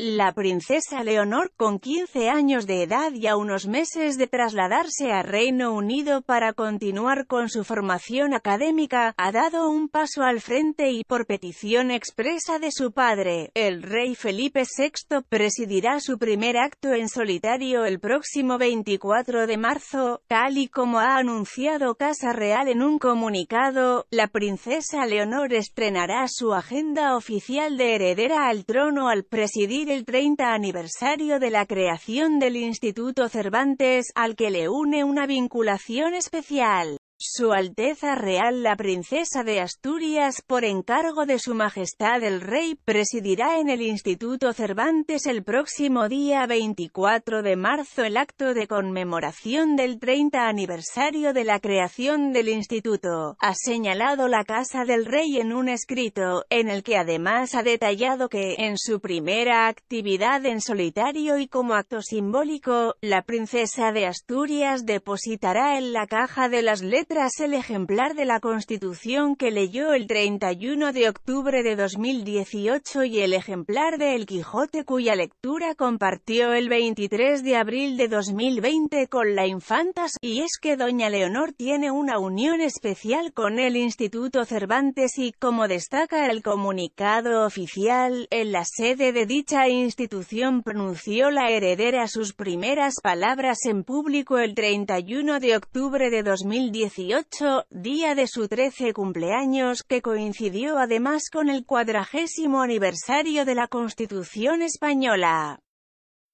La princesa Leonor, con 15 años de edad y a unos meses de trasladarse a Reino Unido para continuar con su formación académica, ha dado un paso al frente y, por petición expresa de su padre, el rey Felipe VI presidirá su primer acto en solitario el próximo 24 de marzo, tal y como ha anunciado Casa Real en un comunicado, la princesa Leonor estrenará su agenda oficial de heredera al trono al presidir el 30 aniversario de la creación del Instituto Cervantes, al que le une una vinculación especial. Su Alteza Real la Princesa de Asturias, por encargo de Su Majestad el Rey, presidirá en el Instituto Cervantes el próximo día 24 de marzo el acto de conmemoración del 30 aniversario de la creación del Instituto, ha señalado la Casa del Rey en un escrito, en el que además ha detallado que, en su primera actividad en solitario y como acto simbólico, la Princesa de Asturias depositará en la Caja de las Letras tras el ejemplar de la Constitución que leyó el 31 de octubre de 2018 y el ejemplar de El Quijote cuya lectura compartió el 23 de abril de 2020 con la Infantas, y es que Doña Leonor tiene una unión especial con el Instituto Cervantes y, como destaca el comunicado oficial, en la sede de dicha institución pronunció la heredera sus primeras palabras en público el 31 de octubre de 2018 18, día de su 13 cumpleaños, que coincidió además con el cuadragésimo aniversario de la Constitución Española.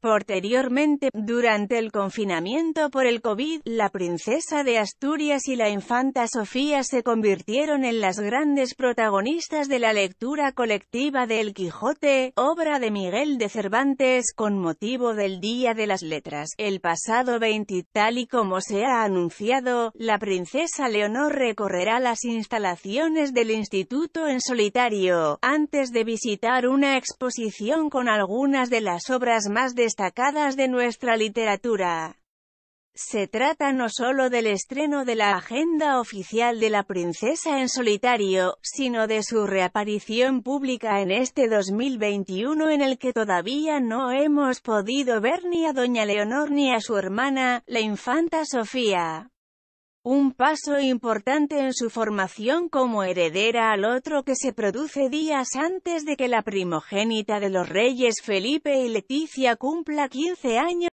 Posteriormente, durante el confinamiento por el COVID, la princesa de Asturias y la infanta Sofía se convirtieron en las grandes protagonistas de la lectura colectiva del Quijote, obra de Miguel de Cervantes, con motivo del Día de las Letras. El pasado 20, tal y como se ha anunciado, la princesa Leonor recorrerá las instalaciones del instituto en solitario, antes de visitar una exposición con algunas de las obras más de destacadas de nuestra literatura. Se trata no solo del estreno de la agenda oficial de la princesa en solitario, sino de su reaparición pública en este 2021 en el que todavía no hemos podido ver ni a doña Leonor ni a su hermana, la infanta Sofía. Un paso importante en su formación como heredera al otro que se produce días antes de que la primogénita de los reyes Felipe y Leticia cumpla 15 años